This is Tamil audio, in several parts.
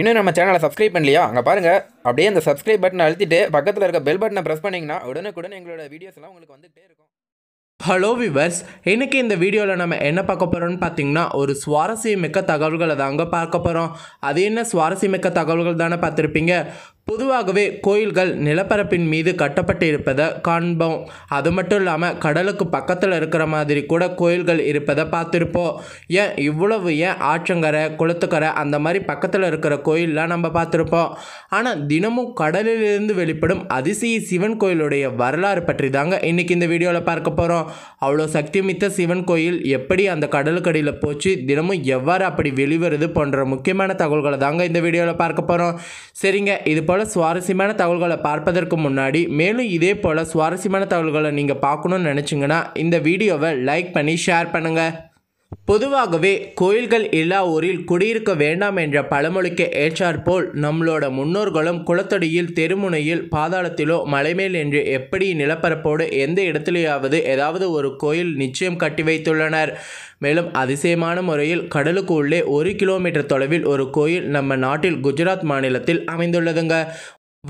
இன்னும் நம்ம சேனலை சப்ஸ்கிரைப் பண்ணலையா அங்கே பாருங்கள் அப்படியே அந்த சப்ஸ்கிரைப் பட்டனை அழுத்திட்டு பக்கத்தில் இருக்க பெல் பட்டனை ப்ரெஸ் பண்ணிங்கன்னா உடனுக்குடன் எங்களோட வீடியோஸ்லாம் உங்களுக்கு வந்துகிட்டே இருக்கும் ஹலோ விவர்ஸ் இன்றைக்கி இந்த வீடியோவில் நம்ம என்ன பார்க்க போகிறோம்னு பார்த்தீங்கன்னா ஒரு சுவாரஸ்யமிக்க தகவல்களை தாங்க பார்க்க போகிறோம் அது என்ன சுவாரஸ்யமிக்க தகவல்கள் தானே பார்த்துருப்பீங்க பொதுவாகவே கோயில்கள் நிலப்பரப்பின் மீது கட்டப்பட்டு இருப்பதை காண்போம் அது மட்டும் இல்லாமல் கடலுக்கு பக்கத்தில் இருக்கிற மாதிரி கூட கோயில்கள் இருப்பதை பார்த்துருப்போம் ஏன் இவ்வளவு ஏன் ஆற்றங்கரை குளத்துக்கரை அந்த மாதிரி பக்கத்தில் இருக்கிற கோயிலெலாம் நம்ம பார்த்துருப்போம் ஆனால் தினமும் கடலிலிருந்து வெளிப்படும் அதிசய சிவன் கோயிலுடைய வரலாறு பற்றி தாங்க இன்றைக்கி இந்த வீடியோவில் பார்க்க போகிறோம் அவ்வளோ சக்தி மித்த சிவன் கோயில் எப்படி அந்த கடலுக்கடியில் போச்சு தினமும் எவ்வாறு அப்படி வெளிவருது போன்ற முக்கியமான தகவல்களை தாங்க இந்த வீடியோவில் பார்க்க போகிறோம் சரிங்க இது போல் சுவாரஸ்யமான தகவல்களை பார்ப்பதற்கு முன்னாடி மேலும் இதே போல் சுவாரஸ்யமான தகவல்களை நீங்கள் பார்க்கணுன்னு நினச்சிங்கன்னா இந்த வீடியோவை லைக் பண்ணி ஷேர் பண்ணுங்கள் பொதுவாகவே கோயில்கள் எல்லா ஊரில் குடியிருக்க வேண்டாம் என்ற பழமொழிக்கு ஏற்றாற்போல் நம்மளோட முன்னோர்களும் குளத்தடியில் தெருமுனையில் பாதாளத்திலோ மலைமேல் என்று எப்படி நிலப்பரப்போடு எந்த இடத்திலேயாவது ஏதாவது ஒரு கோயில் நிச்சயம் கட்டி வைத்துள்ளனர் மேலும் அதிசயமான முறையில் கடலுக்கு உள்ளே ஒரு கிலோமீட்டர் தொலைவில் ஒரு கோயில் நம்ம நாட்டில் குஜராத் மாநிலத்தில் அமைந்துள்ளதுங்க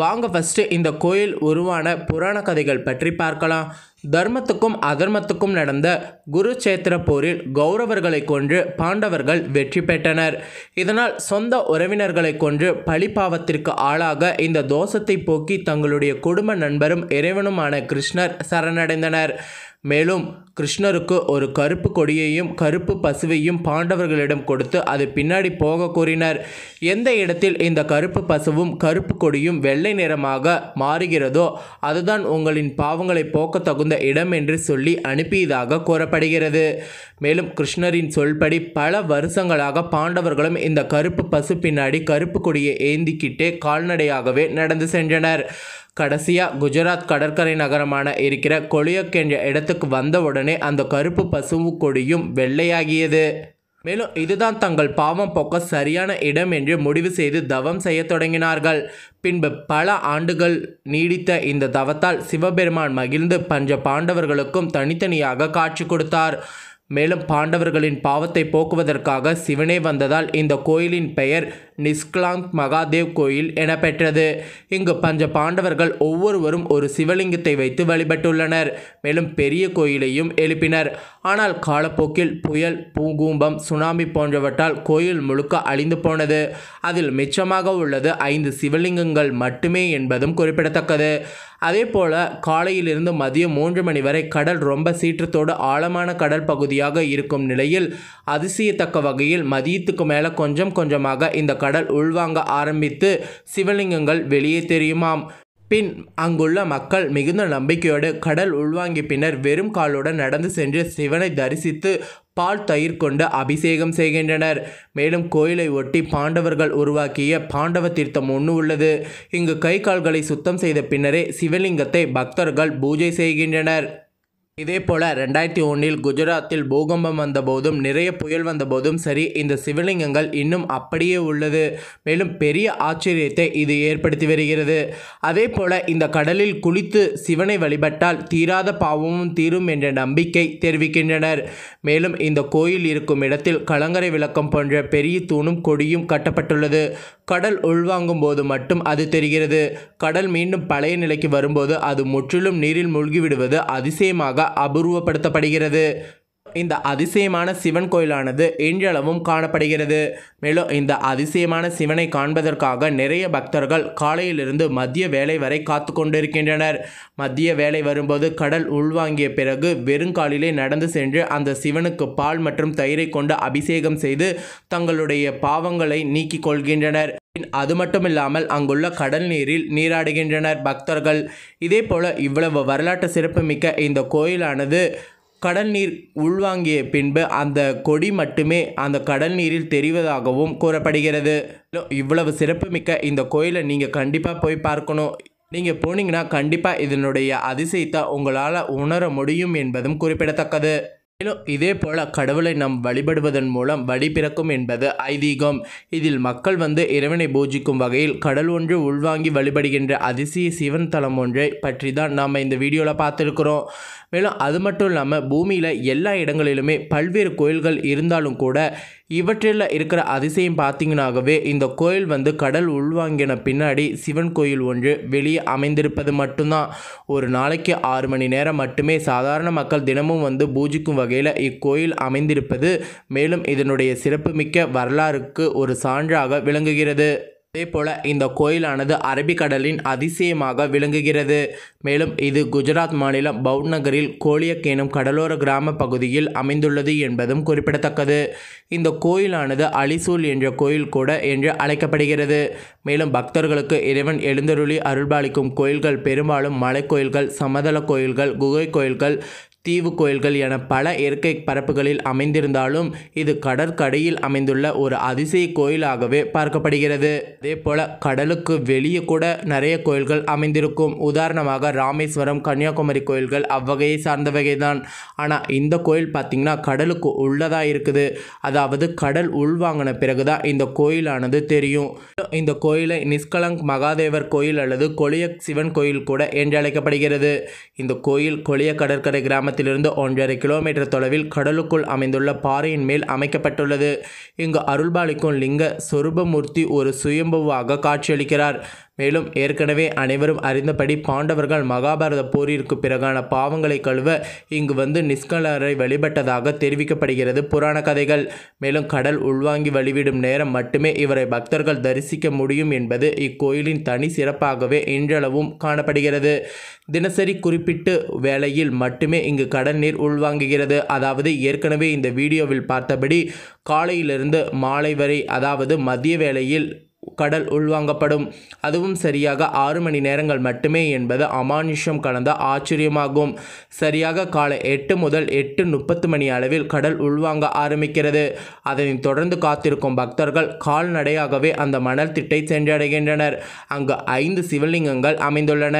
வாங்க ஃபஸ்ட்டு இந்த கோயில் உருவான புராண கதைகள் பற்றி பார்க்கலாம் தர்மத்துக்கும் அதர்மத்துக்கும் நடந்த குருச்சேத்திர போரில் கௌரவர்களை கொன்று பாண்டவர்கள் வெற்றி பெற்றனர் இதனால் சொந்த உறவினர்களை கொன்று பழிபாவத்திற்கு ஆளாக இந்த தோஷத்தை போக்கி தங்களுடைய குடும்ப நண்பரும் இறைவனுமான கிருஷ்ணர் சரணடைந்தனர் மேலும் கிருஷ்ணருக்கு ஒரு கருப்பு கொடியையும் கருப்பு பசுவையும் பாண்டவர்களிடம் கொடுத்து அது பின்னாடி போக கூறினர் எந்த இடத்தில் இந்த கருப்பு பசுவும் கருப்பு கொடியும் வெள்ளை நிறமாக மாறுகிறதோ அதுதான் உங்களின் பாவங்களை போக்க தகுந்த இடம் என்று சொல்லி அனுப்பியதாக கூறப்படுகிறது மேலும் கிருஷ்ணரின் சொல்படி பல வருஷங்களாக பாண்டவர்களும் இந்த கருப்பு பசு பின்னாடி கருப்பு கொடியை ஏந்திக்கிட்டே கால்நடையாகவே நடந்து சென்றனர் கடைசியாக குஜராத் கடற்கரை நகரமான இருக்கிற கொளியக் என்ற இடத்துக்கு வந்தவுடனே அந்த கருப்பு பசுவு கொடியும் வெள்ளையாகியது மேலும் இதுதான் தங்கள் பாவம் போக்க சரியான இடம் என்று முடிவு செய்து தவம் செய்ய தொடங்கினார்கள் பின்பு பல ஆண்டுகள் நீடித்த இந்த தவத்தால் சிவபெருமான் மகிழ்ந்து பஞ்ச பாண்டவர்களுக்கும் தனித்தனியாக காட்சி கொடுத்தார் மேலும் பாண்டவர்களின் பாவத்தை போக்குவதற்காக சிவனே வந்ததால் இந்த கோயிலின் பெயர் நிஸ்கலாங் மகாதேவ் கோயில் என பெற்றது இங்கு பஞ்ச பாண்டவர்கள் ஒவ்வொருவரும் ஒரு சிவலிங்கத்தை வைத்து வழிபட்டுள்ளனர் மேலும் பெரிய கோயிலையும் எழுப்பினர் ஆனால் காலப்போக்கில் புயல் பூகூம்பம் சுனாமி போன்றவற்றால் கோயில் முழுக்க அழிந்து போனது அதில் மிச்சமாக உள்ளது ஐந்து சிவலிங்கங்கள் மட்டுமே என்பதும் குறிப்பிடத்தக்கது அதே போல் காலையிலிருந்து மதியம் மூன்று மணி வரை கடல் ரொம்ப சீற்றத்தோடு ஆழமான கடல் பகுதியாக இருக்கும் நிலையில் அதிசயத்தக்க வகையில் மதியத்துக்கு மேலே கொஞ்சம் கொஞ்சமாக இந்த கடல் உள்வாங்க ஆரம்பித்து சிவலிங்கங்கள் வெளியே தெரியுமாம் பின் அங்குள்ள மக்கள் மிகுந்த நம்பிக்கையோடு கடல் உள்வாங்கிய பின்னர் வெறும் காலுடன் நடந்து சென்று சிவனை தரிசித்து பால் தயிர் கொண்டு அபிஷேகம் செய்கின்றனர் மேலும் கோயிலை ஒட்டி பாண்டவர்கள் உருவாக்கிய பாண்டவ தீர்த்தம் ஒன்று உள்ளது இங்கு கை கால்களை சுத்தம் செய்த பின்னரே சிவலிங்கத்தை பக்தர்கள் பூஜை செய்கின்றனர் இதே போல் ரெண்டாயிரத்தி ஒன்றில் குஜராத்தில் பூகம்பம் வந்தபோதும் நிறைய புயல் வந்தபோதும் சரி இந்த சிவலிங்கங்கள் இன்னும் அப்படியே உள்ளது மேலும் பெரிய ஆச்சரியத்தை இது ஏற்படுத்தி வருகிறது அதே போல் இந்த கடலில் குளித்து சிவனை வழிபட்டால் தீராத பாவமும் தீரும் என்ற நம்பிக்கை தெரிவிக்கின்றனர் மேலும் இந்த கோயில் இருக்கும் இடத்தில் கலங்கரை விளக்கம் போன்ற பெரிய தூணும் கொடியும் கட்டப்பட்டுள்ளது கடல் உள்வாங்கும் போது மட்டும் அது தெரிகிறது கடல் மீண்டும் பழைய நிலைக்கு வரும்போது அது முற்றிலும் நீரில் மூழ்கிவிடுவது அதிசயமாக சிறப்பாக அபூர்வப்படுத்தப்படுகிறது இந்த அதிசயமான சிவன் கோயிலானது இன்றளவும் காணப்படுகிறது மேலும் இந்த அதிசயமான சிவனை காண்பதற்காக நிறைய பக்தர்கள் காலையிலிருந்து மதிய வேலை வரை காத்து கொண்டிருக்கின்றனர் மதிய வேலை வரும்போது கடல் உள்வாங்கிய பிறகு வெறுங்காலிலே நடந்து சென்று அந்த சிவனுக்கு பால் மற்றும் தயிரை கொண்டு அபிஷேகம் செய்து தங்களுடைய பாவங்களை நீக்கிக் கொள்கின்றனர் அது மட்டும் இல்லாமல் அங்குள்ள கடல் நீரில் நீராடுகின்றனர் பக்தர்கள் போல இவ்வளவு வரலாற்று சிறப்புமிக்க இந்த கோயிலானது கடல் நீர் உள்வாங்கிய பின்பு அந்த கொடி மட்டுமே அந்த கடல் நீரில் தெரிவதாகவும் கூறப்படுகிறது இவ்வளவு சிறப்புமிக்க இந்த கோயிலை நீங்கள் கண்டிப்பாக போய் பார்க்கணும் நீங்கள் போனீங்கன்னா கண்டிப்பாக இதனுடைய அதிசயத்தை உங்களால் உணர முடியும் என்பதும் குறிப்பிடத்தக்கது மேலும் இதே போல கடவுளை நாம் வழிபடுவதன் மூலம் வழி பிறக்கும் என்பது ஐதீகம் இதில் மக்கள் வந்து இறைவனை பூஜிக்கும் வகையில் கடல் ஒன்று உள்வாங்கி வழிபடுகின்ற அதிசய சிவன் தலம் ஒன்றை பற்றி தான் நாம் இந்த வீடியோவில் பார்த்துருக்குறோம் மேலும் அது மட்டும் இல்லாமல் பூமியில் எல்லா இடங்களிலுமே பல்வேறு கோயில்கள் இருந்தாலும் கூட இவற்றில் இருக்கிற அதிசயம் பார்த்தீங்கன்னாகவே இந்த கோயில் வந்து கடல் உள்வாங்கின பின்னாடி சிவன் கோயில் ஒன்று வெளியே அமைந்திருப்பது மட்டும்தான் ஒரு நாளைக்கு ஆறு மணி நேரம் மட்டுமே சாதாரண மக்கள் தினமும் வந்து பூஜிக்கும் வகையில் இக்கோயில் அமைந்திருப்பது மேலும் இதனுடைய சிறப்புமிக்க வரலாறுக்கு ஒரு சான்றாக விளங்குகிறது அதேபோல இந்த கோயிலானது அரபிக்கடலின் அதிசயமாக விளங்குகிறது மேலும் இது குஜராத் மாநிலம் பவுட் நகரில் கோலியக் எனும் கடலோர கிராம பகுதியில் அமைந்துள்ளது என்பதும் குறிப்பிடத்தக்கது இந்த கோயிலானது அலிசூல் என்ற கோயில் கூட என்று அழைக்கப்படுகிறது மேலும் பக்தர்களுக்கு இறைவன் எழுந்தருளி அருள்பாலிக்கும் கோயில்கள் பெரும்பாலும் மலைக்கோயில்கள் சமதள கோயில்கள் குகை கோயில்கள் தீவு கோயில்கள் என பல இயற்கை பரப்புகளில் அமைந்திருந்தாலும் இது கடற்கடையில் அமைந்துள்ள ஒரு அதிசய கோயிலாகவே பார்க்கப்படுகிறது அதே போல கடலுக்கு வெளியே கூட நிறைய கோயில்கள் அமைந்திருக்கும் உதாரணமாக ராமேஸ்வரம் கன்னியாகுமரி கோயில்கள் அவ்வகையை சார்ந்த வகைதான் ஆனால் இந்த கோயில் பார்த்திங்கன்னா கடலுக்கு உள்ளதாக இருக்குது அதாவது கடல் உள்வாங்கின பிறகுதான் இந்த கோயிலானது தெரியும் இந்த கோயிலை நிஸ்கலங் மகாதேவர் கோயில் அல்லது கொளிய சிவன் கோயில் கூட என்று அழைக்கப்படுகிறது இந்த கோயில் கொளிய கடற்கரை கிராம நகரத்திலிருந்து ஒன்றரை கிலோமீட்டர் தொலைவில் கடலுக்குள் அமைந்துள்ள பாறையின் மேல் அமைக்கப்பட்டுள்ளது இங்கு அருள்பாலிக்கும் லிங்க சொரூபமூர்த்தி ஒரு சுயம்புவாக காட்சியளிக்கிறார் மேலும் ஏற்கனவே அனைவரும் அறிந்தபடி பாண்டவர்கள் மகாபாரத போரிற்கு பிறகான பாவங்களை கழுவ இங்கு வந்து நிஸ்கலரை வழிபட்டதாக தெரிவிக்கப்படுகிறது புராண கதைகள் மேலும் கடல் உள்வாங்கி வழிவிடும் நேரம் மட்டுமே இவரை பக்தர்கள் தரிசிக்க முடியும் என்பது இக்கோயிலின் தனி சிறப்பாகவே இன்றளவும் காணப்படுகிறது தினசரி குறிப்பிட்டு வேளையில் மட்டுமே இங்கு கடல் நீர் உள்வாங்குகிறது அதாவது ஏற்கனவே இந்த வீடியோவில் பார்த்தபடி காலையிலிருந்து மாலை வரை அதாவது மதிய வேளையில் கடல் உள்வாங்கப்படும் அதுவும் சரியாக ஆறு மணி நேரங்கள் மட்டுமே என்பது அமானுஷம் கலந்த ஆச்சரியமாகும் சரியாக காலை எட்டு முதல் எட்டு முப்பத்து மணி அளவில் கடல் உள்வாங்க ஆரம்பிக்கிறது அதனை தொடர்ந்து காத்திருக்கும் பக்தர்கள் கால்நடையாகவே அந்த மணல் திட்டை சென்றடைகின்றனர் அங்கு ஐந்து சிவலிங்கங்கள் அமைந்துள்ளன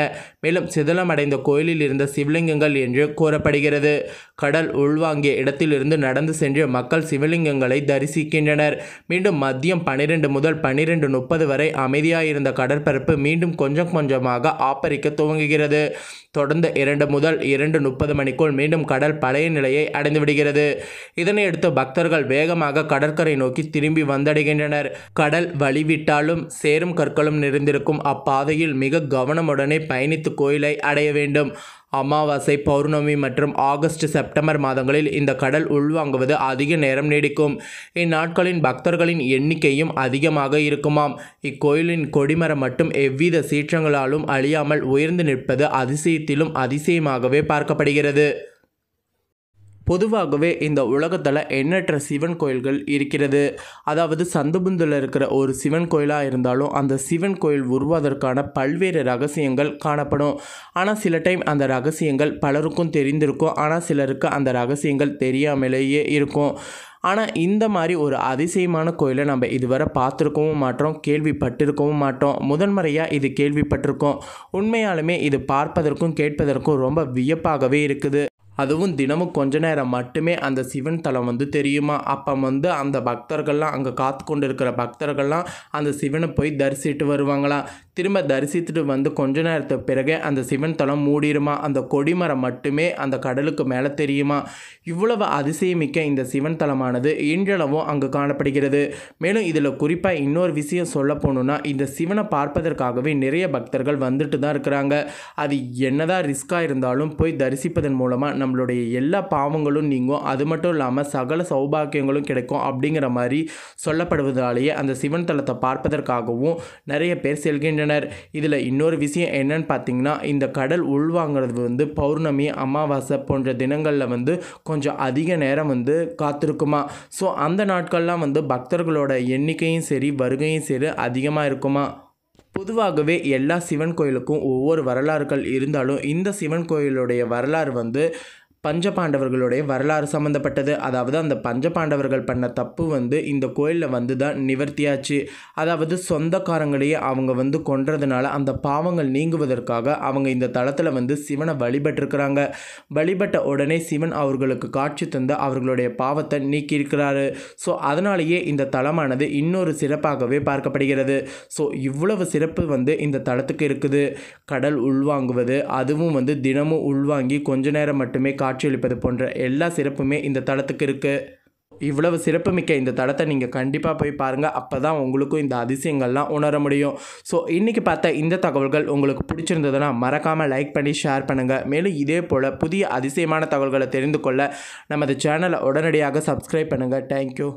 மேலும் சிதலமடைந்த கோயிலில் இருந்த சிவலிங்கங்கள் என்று கூறப்படுகிறது கடல் உள்வாங்கிய இடத்திலிருந்து நடந்து சென்று மக்கள் சிவலிங்கங்களை தரிசிக்கின்றனர் மீண்டும் மதியம் பன்னிரண்டு முதல் பன்னிரண்டு முப்பது வரை அமைதியாயிருந்த கடற்பரப்பு மீண்டும் கொஞ்சம் கொஞ்சமாக ஆப்பரிக்க துவங்குகிறது தொடர்ந்து இரண்டு முதல் இரண்டு முப்பது மணிக்குள் மீண்டும் கடல் பழைய நிலையை அடைந்துவிடுகிறது இதனையடுத்து பக்தர்கள் வேகமாக கடற்கரை நோக்கி திரும்பி வந்தடைகின்றனர் கடல் வழிவிட்டாலும் சேரும் கற்களும் நிறைந்திருக்கும் அப்பாதையில் மிக கவனமுடனே பயணித்து கோயிலை அடைய வேண்டும் அமாவாசை பௌர்ணமி மற்றும் ஆகஸ்ட் செப்டம்பர் மாதங்களில் இந்த கடல் உள்வாங்குவது அதிக நேரம் நீடிக்கும் இந்நாட்களின் பக்தர்களின் எண்ணிக்கையும் அதிகமாக இருக்குமாம் இக்கோயிலின் கொடிமரம் மட்டும் எவ்வித சீற்றங்களாலும் அழியாமல் உயர்ந்து நிற்பது அதிசயத்திலும் அதிசயமாகவே பார்க்கப்படுகிறது பொதுவாகவே இந்த உலகத்தில் எண்ணற்ற சிவன் கோயில்கள் இருக்கிறது அதாவது சந்தபுந்தில் இருக்கிற ஒரு சிவன் கோயிலாக இருந்தாலும் அந்த சிவன் கோயில் உருவாதற்கான பல்வேறு ரகசியங்கள் காணப்படும் ஆனால் சில டைம் அந்த ரகசியங்கள் பலருக்கும் தெரிந்திருக்கும் ஆனால் சிலருக்கு அந்த ரகசியங்கள் தெரியாமலேயே இருக்கும் ஆனால் இந்த மாதிரி ஒரு அதிசயமான கோயிலை நம்ம இதுவரை பார்த்துருக்கவும் மாட்டோம் கேள்விப்பட்டிருக்கவும் மாட்டோம் முதன்முறையாக இது கேள்விப்பட்டிருக்கோம் உண்மையாலுமே இது பார்ப்பதற்கும் கேட்பதற்கும் ரொம்ப வியப்பாகவே இருக்குது அதுவும் தினமும் கொஞ்ச நேரம் மட்டுமே அந்த சிவன் தலம் வந்து தெரியுமா அப்போ வந்து அந்த பக்தர்கள்லாம் அங்கே காத்து கொண்டு இருக்கிற பக்தர்கள்லாம் அந்த சிவனை போய் தரிசிட்டு வருவாங்களா திரும்ப தரிசித்துட்டு வந்து கொஞ்ச நேரத்துக்கு பிறகு அந்த சிவன் தலம் மூடிடுமா அந்த கொடிமரம் மட்டுமே அந்த கடலுக்கு மேலே தெரியுமா இவ்வளவு அதிசயமிக்க இந்த சிவன் தலமானது இன்றளவும் அங்கு காணப்படுகிறது மேலும் இதில் குறிப்பாக இன்னொரு விஷயம் சொல்ல போகணுன்னா இந்த சிவனை பார்ப்பதற்காகவே நிறைய பக்தர்கள் வந்துட்டு தான் இருக்கிறாங்க அது என்னதான் ரிஸ்க்காக இருந்தாலும் போய் தரிசிப்பதன் மூலமாக நம்மளுடைய எல்லா பாவங்களும் நீங்கும் அது மட்டும் இல்லாமல் சகல சௌபாக்கியங்களும் கிடைக்கும் அப்படிங்கிற மாதிரி சொல்லப்படுவதாலேயே அந்த சிவன் தலத்தை பார்ப்பதற்காகவும் நிறைய பேர் செல்கின்றனர் இதில் இன்னொரு விஷயம் என்னன்னு பார்த்தீங்கன்னா இந்த கடல் உள்வாங்கிறது வந்து பௌர்ணமி அமாவாசை போன்ற தினங்களில் வந்து கொஞ்சம் அதிக நேரம் வந்து காத்திருக்குமா ஸோ அந்த நாட்கள்லாம் வந்து பக்தர்களோட எண்ணிக்கையும் சரி வருகையும் சரி அதிகமாக இருக்குமா பொதுவாகவே எல்லா சிவன் கோயிலுக்கும் ஒவ்வொரு வரலாறுகள் இருந்தாலும் இந்த சிவன் கோயிலுடைய வரலாறு வந்து பஞ்சபாண்டவர்களுடைய வரலாறு சம்மந்தப்பட்டது அதாவது அந்த பஞ்சபாண்டவர்கள் பண்ண தப்பு வந்து இந்த கோயிலில் வந்து தான் நிவர்த்தியாச்சு அதாவது சொந்தக்காரங்களையே அவங்க வந்து கொன்றதுனால அந்த பாவங்கள் நீங்குவதற்காக அவங்க இந்த தளத்தில் வந்து சிவனை வழிபட்டிருக்கிறாங்க வழிபட்ட உடனே சிவன் அவர்களுக்கு காட்சி தந்து அவர்களுடைய பாவத்தை நீக்கியிருக்கிறாரு ஸோ அதனாலேயே இந்த தளமானது இன்னொரு சிறப்பாகவே பார்க்கப்படுகிறது ஸோ இவ்வளவு சிறப்பு வந்து இந்த தளத்துக்கு இருக்குது கடல் உள்வாங்குவது அதுவும் வந்து தினமும் உள்வாங்கி கொஞ்ச நேரம் மட்டுமே காட்சி காட்சியளிப்பது போன்ற எல்லா சிறப்புமே இந்த தளத்துக்கு இருக்குது இவ்வளவு சிறப்புமிக்க இந்த தடத்தை நீங்கள் கண்டிப்பாக போய் பாருங்கள் அப்போ தான் உங்களுக்கும் இந்த அதிசயங்கள்லாம் உணர முடியும் ஸோ இன்றைக்கி பார்த்த இந்த தகவல்கள் உங்களுக்கு பிடிச்சிருந்ததுன்னா மறக்காமல் லைக் பண்ணி ஷேர் பண்ணுங்கள் மேலும் இதே போல் புதிய அதிசயமான தகவல்களை தெரிந்து கொள்ள நமது சேனலை உடனடியாக சப்ஸ்கிரைப் பண்ணுங்கள் தேங்க்யூ